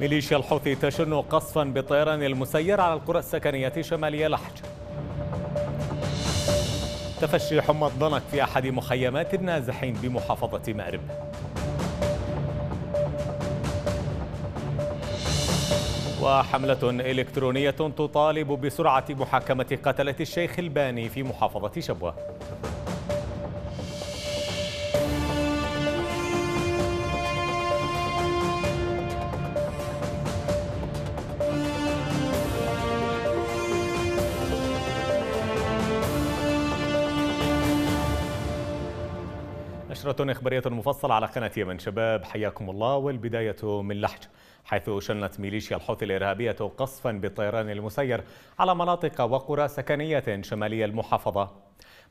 ميليشيا الحوثي تشن قصفا بالطيران المسير على القرى السكنية شمالية لحج تفشي حمى الضنك في أحد مخيمات النازحين بمحافظة مأرب وحملة إلكترونية تطالب بسرعة محاكمة قتلة الشيخ الباني في محافظة شبوة نشرة إخبارية مفصلة على قناة يمن شباب حياكم الله والبداية من لحج حيث شنت ميليشيا الحوثي الإرهابية قصفا بالطيران المسير على مناطق وقرى سكنية شمالية المحافظة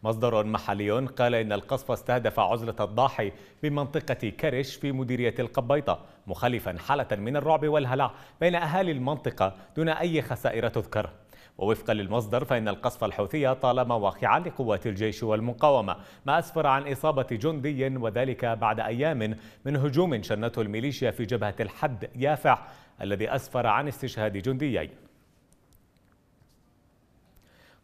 مصدر محلي قال إن القصف استهدف عزلة الضاحي بمنطقة كرش في مديرية القبيطة مخلفا حالة من الرعب والهلع بين أهالي المنطقة دون أي خسائر تذكر ووفقا للمصدر فإن القصف الحوثي طال مواقع لقوات الجيش والمقاومة ما أسفر عن إصابة جندي وذلك بعد أيام من هجوم شنته الميليشيا في جبهة الحد يافع الذي أسفر عن استشهاد جنديين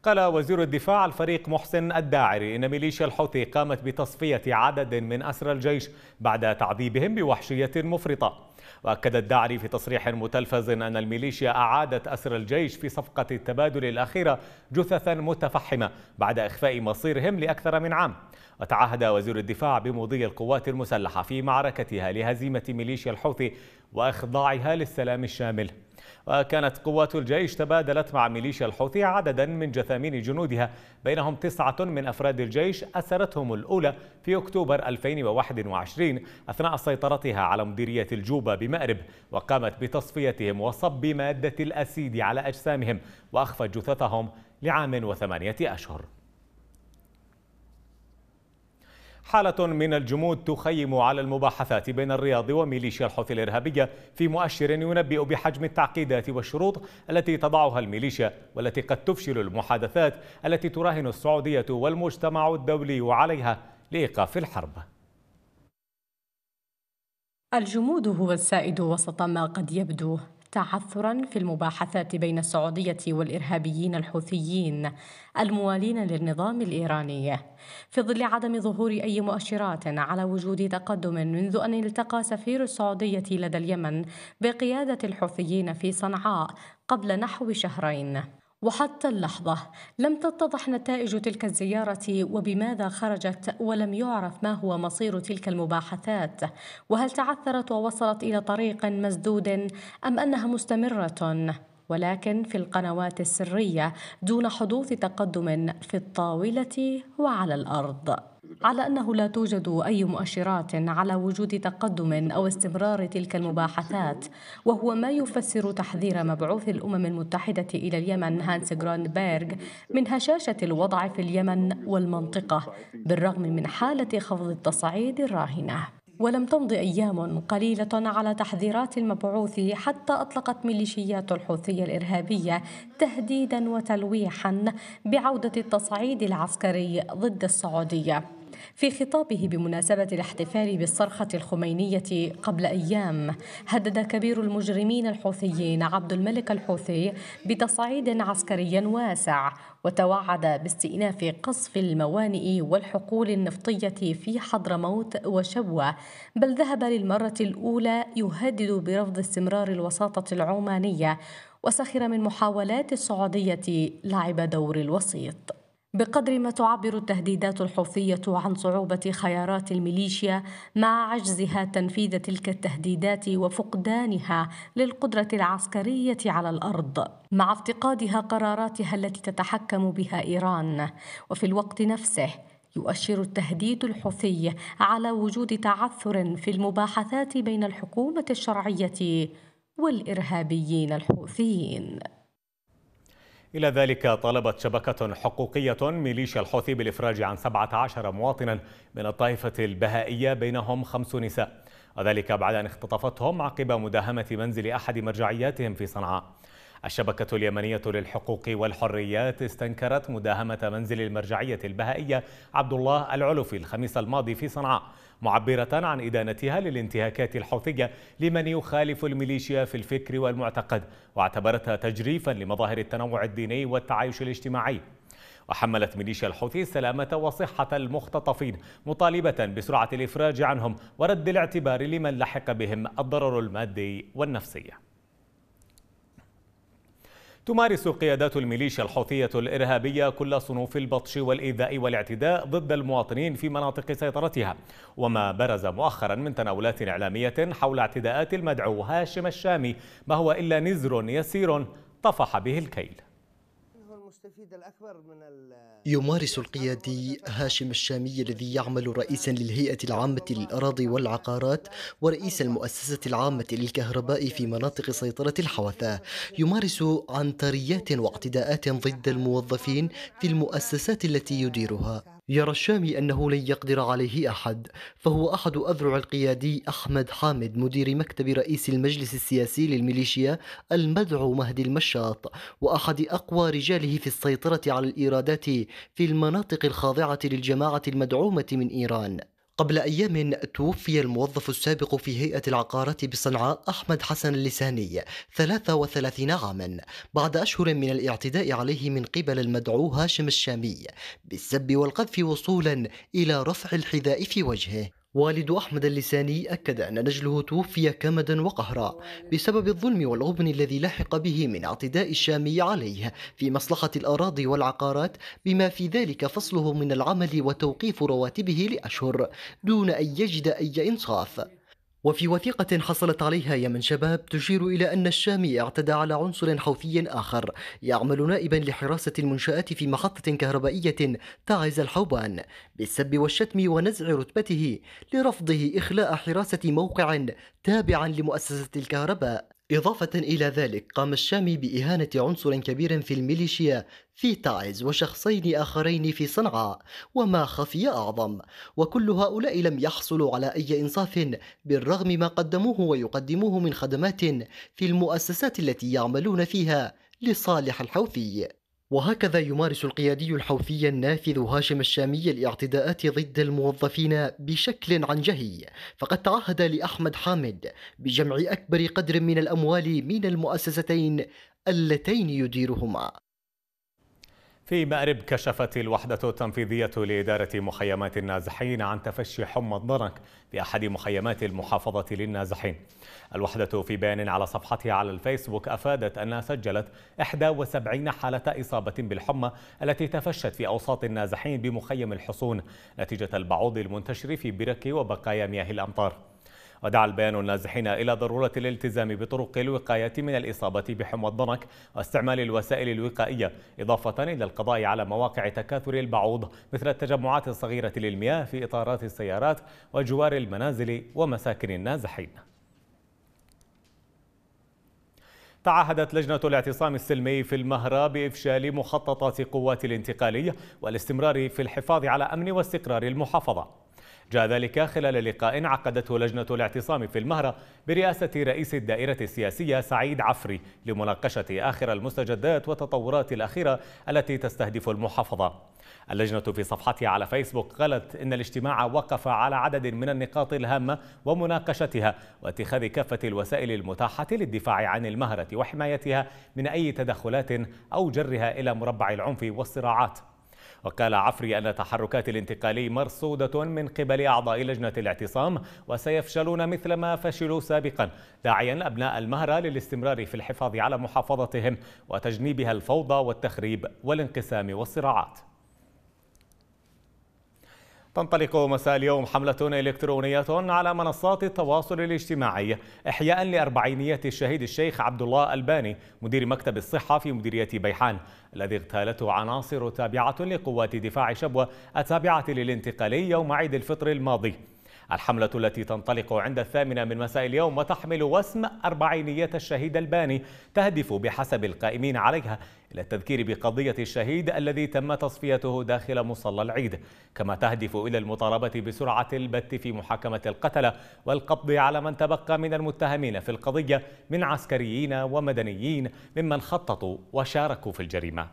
قال وزير الدفاع الفريق محسن الداعري إن ميليشيا الحوثي قامت بتصفية عدد من أسرى الجيش بعد تعذيبهم بوحشية مفرطة وأكد الداعري في تصريح متلفز أن الميليشيا أعادت أسر الجيش في صفقة التبادل الأخيرة جثثا متفحمة بعد إخفاء مصيرهم لأكثر من عام وتعهد وزير الدفاع بمضي القوات المسلحة في معركتها لهزيمة ميليشيا الحوثي وإخضاعها للسلام الشامل وكانت قوات الجيش تبادلت مع ميليشيا الحوثي عددا من جثامين جنودها بينهم تسعة من أفراد الجيش أسرتهم الأولى في أكتوبر 2021 أثناء سيطرتها على مديرية الجوبة بمأرب وقامت بتصفيتهم وصب مادة الأسيد على أجسامهم وأخفت جثثهم لعام وثمانية أشهر حالة من الجمود تخيم على المباحثات بين الرياض وميليشيا الحوثي الإرهابية في مؤشر ينبئ بحجم التعقيدات والشروط التي تضعها الميليشيا والتي قد تفشل المحادثات التي تراهن السعودية والمجتمع الدولي عليها لإيقاف الحرب الجمود هو السائد وسط ما قد يبدو تعثرا في المباحثات بين السعودية والإرهابيين الحوثيين الموالين للنظام الإيراني في ظل عدم ظهور أي مؤشرات على وجود تقدم منذ أن التقى سفير السعودية لدى اليمن بقيادة الحوثيين في صنعاء قبل نحو شهرين وحتى اللحظة لم تتضح نتائج تلك الزيارة وبماذا خرجت ولم يعرف ما هو مصير تلك المباحثات وهل تعثرت ووصلت إلى طريق مسدود أم أنها مستمرة ولكن في القنوات السرية دون حدوث تقدم في الطاولة وعلى الأرض على أنه لا توجد أي مؤشرات على وجود تقدم أو استمرار تلك المباحثات وهو ما يفسر تحذير مبعوث الأمم المتحدة إلى اليمن هانس جراندبيرغ من هشاشة الوضع في اليمن والمنطقة بالرغم من حالة خفض التصعيد الراهنة ولم تمض أيام قليلة على تحذيرات المبعوث حتى أطلقت ميليشيات الحوثي الإرهابية تهديدا وتلويحا بعودة التصعيد العسكري ضد السعودية في خطابه بمناسبة الاحتفال بالصرخة الخمينية قبل أيام هدد كبير المجرمين الحوثيين عبد الملك الحوثي بتصعيد عسكري واسع وتوعد باستئناف قصف الموانئ والحقول النفطية في حضرموت وشبوة بل ذهب للمرة الأولى يهدد برفض استمرار الوساطة العمانية وسخر من محاولات السعودية لعب دور الوسيط بقدر ما تعبر التهديدات الحوثية عن صعوبة خيارات الميليشيا مع عجزها تنفيذ تلك التهديدات وفقدانها للقدرة العسكرية على الأرض مع افتقادها قراراتها التي تتحكم بها إيران وفي الوقت نفسه يؤشر التهديد الحوثي على وجود تعثر في المباحثات بين الحكومة الشرعية والإرهابيين الحوثيين إلى ذلك طلبت شبكة حقوقية ميليشيا الحوثي بالإفراج عن 17 مواطنا من الطائفة البهائية بينهم خمس نساء وذلك بعد أن اختطفتهم عقب مداهمة منزل أحد مرجعياتهم في صنعاء الشبكة اليمنية للحقوق والحريات استنكرت مداهمة منزل المرجعية البهائية عبد الله العلفي الخميس الماضي في صنعاء معبرة عن إدانتها للانتهاكات الحوثية لمن يخالف الميليشيا في الفكر والمعتقد واعتبرتها تجريفا لمظاهر التنوع الديني والتعايش الاجتماعي وحملت ميليشيا الحوثي سلامة وصحة المختطفين مطالبة بسرعة الإفراج عنهم ورد الاعتبار لمن لحق بهم الضرر المادي والنفسي تمارس قيادات الميليشيا الحوثية الإرهابية كل صنوف البطش والإيذاء والاعتداء ضد المواطنين في مناطق سيطرتها وما برز مؤخرا من تناولات إعلامية حول اعتداءات المدعو هاشم الشامي ما هو إلا نزر يسير طفح به الكيل يمارس القيادي هاشم الشامي الذي يعمل رئيسا للهيئة العامة للأراضي والعقارات ورئيس المؤسسة العامة للكهرباء في مناطق سيطرة الحوثة يمارس عنتريات واعتداءات ضد الموظفين في المؤسسات التي يديرها يرى الشامي أنه لن يقدر عليه أحد فهو أحد أذرع القيادي أحمد حامد مدير مكتب رئيس المجلس السياسي للميليشيا المدعو مهدي المشاط وأحد أقوى رجاله في السيطرة على الإيرادات في المناطق الخاضعة للجماعة المدعومة من إيران قبل أيام توفي الموظف السابق في هيئة العقارات بصنعاء أحمد حسن اللساني 33 عاما بعد أشهر من الاعتداء عليه من قبل المدعو هاشم الشامي بالسب والقذف وصولا إلى رفع الحذاء في وجهه والد أحمد اللساني أكد أن نجله توفي كمدا وقهرا بسبب الظلم والغبن الذي لحق به من اعتداء الشامي عليه في مصلحة الأراضي والعقارات بما في ذلك فصله من العمل وتوقيف رواتبه لأشهر دون أن يجد أي إنصاف وفي وثيقة حصلت عليها يمن شباب تشير إلى أن الشامي اعتدى على عنصر حوثي آخر يعمل نائبا لحراسة المنشآت في محطة كهربائية تعز الحوبان بالسب والشتم ونزع رتبته لرفضه إخلاء حراسة موقع تابعا لمؤسسة الكهرباء إضافة إلى ذلك قام الشامي بإهانة عنصر كبير في الميليشيا في تعز وشخصين آخرين في صنعاء وما خفي أعظم وكل هؤلاء لم يحصلوا على أي إنصاف بالرغم ما قدموه ويقدموه من خدمات في المؤسسات التي يعملون فيها لصالح الحوثي وهكذا يمارس القيادي الحوثي النافذ هاشم الشامي الاعتداءات ضد الموظفين بشكل عنجهي فقد تعهد لأحمد حامد بجمع أكبر قدر من الأموال من المؤسستين اللتين يديرهما في مأرب كشفت الوحدة التنفيذية لإدارة مخيمات النازحين عن تفشي حمى الضنك بأحد مخيمات المحافظة للنازحين الوحدة في بيان على صفحتها على الفيسبوك أفادت أنها سجلت 71 حالة إصابة بالحمى التي تفشت في أوساط النازحين بمخيم الحصون نتيجة البعوض المنتشر في برك وبقايا مياه الأمطار ودعا البيان النازحين إلى ضرورة الالتزام بطرق الوقاية من الإصابة بحمى الضنك واستعمال الوسائل الوقائية إضافة إلى القضاء على مواقع تكاثر البعوض مثل التجمعات الصغيرة للمياه في إطارات السيارات وجوار المنازل ومساكن النازحين تعهدت لجنة الاعتصام السلمي في المهرة بإفشال مخططات قوات الانتقالية والاستمرار في الحفاظ على أمن واستقرار المحافظة جاء ذلك خلال لقاء عقدته لجنة الاعتصام في المهرة برئاسة رئيس الدائرة السياسية سعيد عفري لمناقشة آخر المستجدات والتطورات الأخيرة التي تستهدف المحافظة اللجنة في صفحتها على فيسبوك قالت إن الاجتماع وقف على عدد من النقاط الهامة ومناقشتها واتخاذ كافة الوسائل المتاحة للدفاع عن المهرة وحمايتها من أي تدخلات أو جرها إلى مربع العنف والصراعات وقال عفري أن تحركات الانتقالي مرصودة من قبل أعضاء لجنة الاعتصام وسيفشلون مثل ما فشلوا سابقا داعيا أبناء المهرة للاستمرار في الحفاظ على محافظتهم وتجنيبها الفوضى والتخريب والانقسام والصراعات تنطلق مساء اليوم حملة إلكترونية على منصات التواصل الاجتماعي إحياء لأربعينية الشهيد الشيخ عبد الله الباني مدير مكتب الصحة في مديرية بيحان الذي اغتالته عناصر تابعة لقوات دفاع شبوة التابعة للانتقالي يوم عيد الفطر الماضي الحملة التي تنطلق عند الثامنة من مساء اليوم وتحمل وسم أربعينية الشهيد الباني تهدف بحسب القائمين عليها إلى التذكير بقضية الشهيد الذي تم تصفيته داخل مصلى العيد كما تهدف إلى المطالبة بسرعة البت في محاكمة القتلة والقبض على من تبقى من المتهمين في القضية من عسكريين ومدنيين ممن خططوا وشاركوا في الجريمة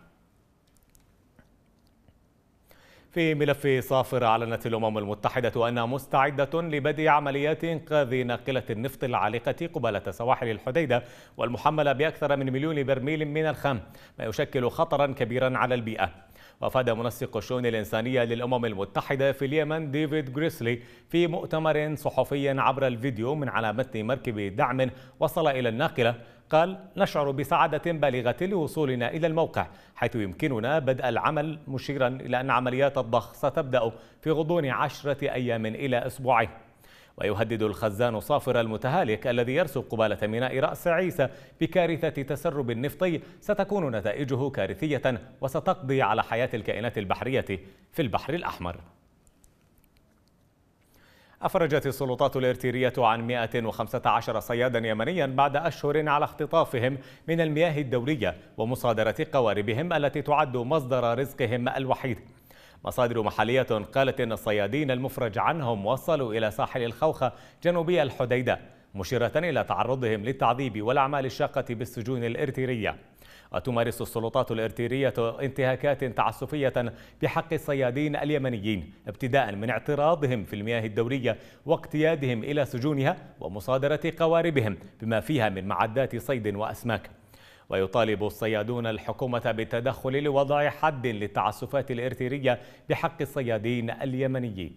في ملف صافر أعلنت الأمم المتحدة أنها مستعدة لبدء عمليات إنقاذ ناقلة النفط العالقة قبالة سواحل الحديدة والمحملة بأكثر من مليون برميل من الخام ما يشكل خطرا كبيرا على البيئة وأفاد منسق الشؤون الإنسانية للأمم المتحدة في اليمن ديفيد غريسلي في مؤتمر صحفي عبر الفيديو من على متن مركب دعم وصل إلى الناقلة قال نشعر بسعادة بالغة لوصولنا إلى الموقع حيث يمكننا بدء العمل مشيرا إلى أن عمليات الضخ ستبدأ في غضون عشرة أيام إلى أسبوعين ويهدد الخزان صافر المتهالك الذي يرسب قبالة ميناء رأس عيسى بكارثة تسرب نفطي ستكون نتائجه كارثية وستقضي على حياة الكائنات البحرية في البحر الأحمر أفرجت السلطات الإرتيرية عن 115 صيادا يمنيا بعد أشهر على اختطافهم من المياه الدولية ومصادرة قواربهم التي تعد مصدر رزقهم الوحيد مصادر محلية قالت إن الصيادين المفرج عنهم وصلوا إلى ساحل الخوخة جنوبي الحديدة مشيرة إلى تعرضهم للتعذيب والأعمال الشاقة بالسجون الإرتيرية وتمارس السلطات الإرتيرية انتهاكات تعسفية بحق الصيادين اليمنيين ابتداء من اعتراضهم في المياه الدورية واقتيادهم إلى سجونها ومصادرة قواربهم بما فيها من معدات صيد وأسماك ويطالب الصيادون الحكومة بالتدخل لوضع حد للتعسفات الإرترية بحق الصيادين اليمنيين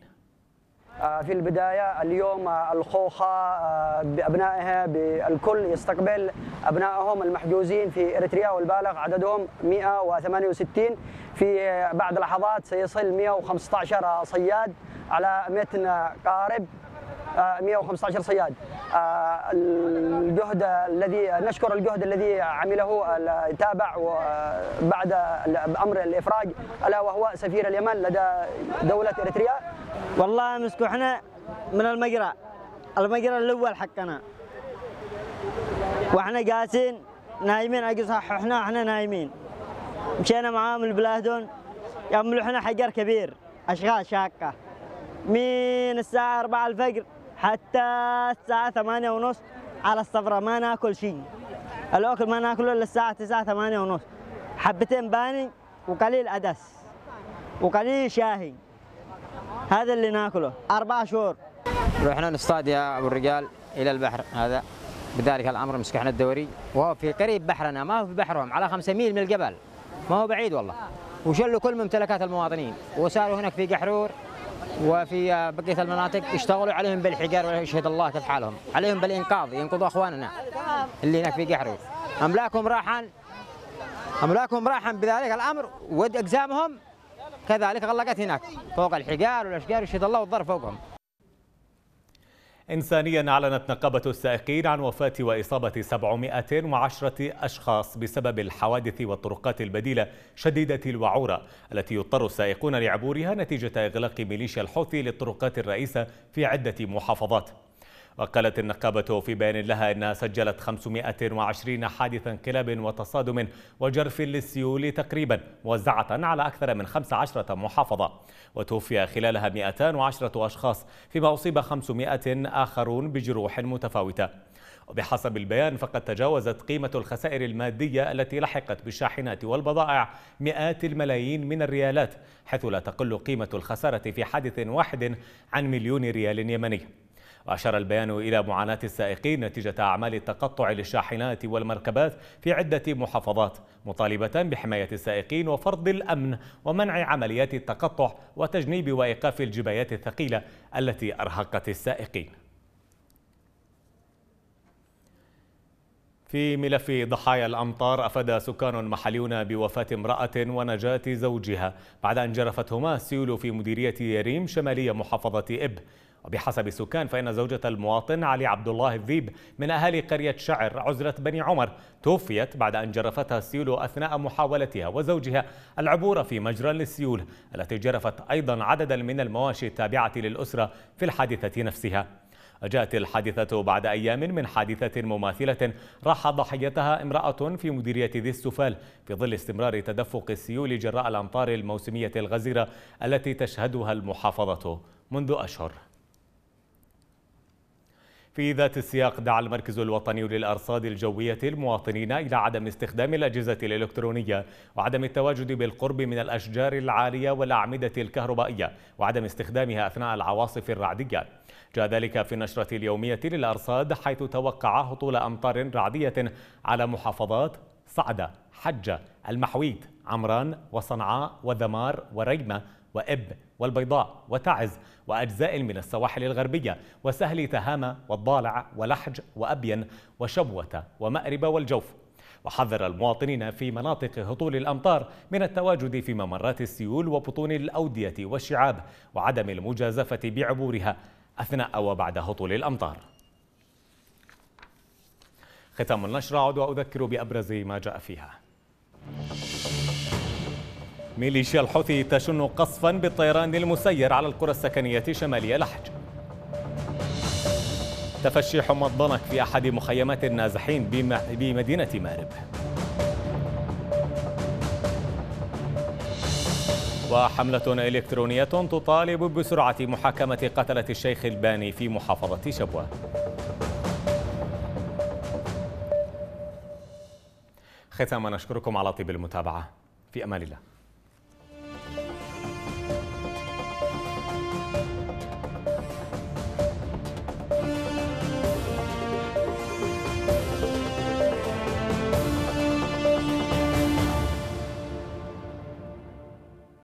آه، في البداية اليوم آه، الخوخة آه، بأبنائها بالكل يستقبل أبنائهم المحجوزين في إريتريا والبالغ عددهم 168 في بعد لحظات سيصل 115 صياد على متن قارب 115 صياد آه، الجهد الذي نشكر الجهد الذي عمله تابع بعد امر الافراج الا وهو سفير اليمن لدى دوله اريتريا والله احنا من المقرى المقرى الاول حقنا واحنا جالسين نايمين اقصى احنا احنا نايمين مشينا معاهم البلادون يملحنا حجر كبير اشغال شاقه من الساعه 4 الفجر حتى الساعة ثمانية ونص على الصفرة ما ناكل شيء الأكل ما ناكله إلا الساعة تسعة ثمانية ونص حبتين باني وقليل عدس وقليل شاهي هذا اللي ناكله أربع شهور رحنا نصطاد يا أبو الرجال إلى البحر هذا بذلك الأمر مسكحنا الدوري وهو في قريب بحرنا ما هو في بحرهم على 5 ميل من الجبل ما هو بعيد والله وشلوا كل ممتلكات المواطنين وساروا هناك في قحرور وفي بقيه المناطق يشتغلوا عليهم بالحجار ولا يشهد الله كيف حالهم، عليهم بالانقاذ ينقذوا اخواننا اللي هناك في قحري. املاكهم راحا املاكهم راحا بذلك الامر ود اجزامهم كذلك غلقت هناك فوق الحجار والاشجار يشهد الله والضر فوقهم. إنسانيا أعلنت نقابة السائقين عن وفاة وإصابة 710 أشخاص بسبب الحوادث والطرقات البديلة شديدة الوعورة التي يضطر السائقون لعبورها نتيجة إغلاق ميليشيا الحوثي للطرقات الرئيسة في عدة محافظات وقالت النقابة في بيان لها أنها سجلت 520 حادث انقلاب وتصادم وجرف للسيول تقريبا موزعة على أكثر من 15 محافظة وتوفي خلالها 210 أشخاص فيما أصيب 500 آخرون بجروح متفاوتة وبحسب البيان فقد تجاوزت قيمة الخسائر المادية التي لحقت بالشاحنات والبضائع مئات الملايين من الريالات حيث لا تقل قيمة الخسارة في حادث واحد عن مليون ريال يمني وأشار البيان إلى معاناة السائقين نتيجة أعمال التقطع للشاحنات والمركبات في عدة محافظات مطالبة بحماية السائقين وفرض الأمن ومنع عمليات التقطع وتجنيب وإيقاف الجبايات الثقيلة التي أرهقت السائقين في ملف ضحايا الأمطار أفاد سكان محليون بوفاة امرأة ونجاة زوجها بعد أن جرفتهما السيول في مديرية يريم شمالية محافظة إب وبحسب السكان فإن زوجة المواطن علي عبد الله الذيب من أهالي قرية شعر عزلة بني عمر توفيت بعد أن جرفتها السيول أثناء محاولتها وزوجها العبور في مجرى للسيول التي جرفت أيضا عددا من المواشي التابعة للأسرة في الحادثة نفسها جاءت الحادثة بعد أيام من حادثة مماثلة راح ضحيتها امرأة في مديرية ذي السفال في ظل استمرار تدفق السيول جراء الأمطار الموسمية الغزيرة التي تشهدها المحافظة منذ أشهر في ذات السياق دعا المركز الوطني للأرصاد الجوية المواطنين إلى عدم استخدام الأجهزة الإلكترونية وعدم التواجد بالقرب من الأشجار العالية والأعمدة الكهربائية وعدم استخدامها أثناء العواصف الرعدية جاء ذلك في النشرة اليومية للأرصاد حيث توقع هطول أمطار رعدية على محافظات صعدة حجة المحويت عمران وصنعاء وذمار وريمة وإب والبيضاء وتعز وأجزاء من السواحل الغربية وسهل تهامة والضالع ولحج وأبين وشبوة ومأرب والجوف وحذر المواطنين في مناطق هطول الأمطار من التواجد في ممرات السيول وبطون الأودية والشعاب وعدم المجازفة بعبورها أثناء وبعد هطول الأمطار ختام النشرة أعود وأذكر بأبرز ما جاء فيها ميليشيا الحوثي تشن قصفا بالطيران المسير على القرى السكنية شمالية لحج تفشي حمى الضنك في أحد مخيمات النازحين بمدينة مارب وحملة إلكترونية تطالب بسرعة محاكمة قتلة الشيخ الباني في محافظة شبوة ختاما نشكركم على طيب المتابعة في أمان الله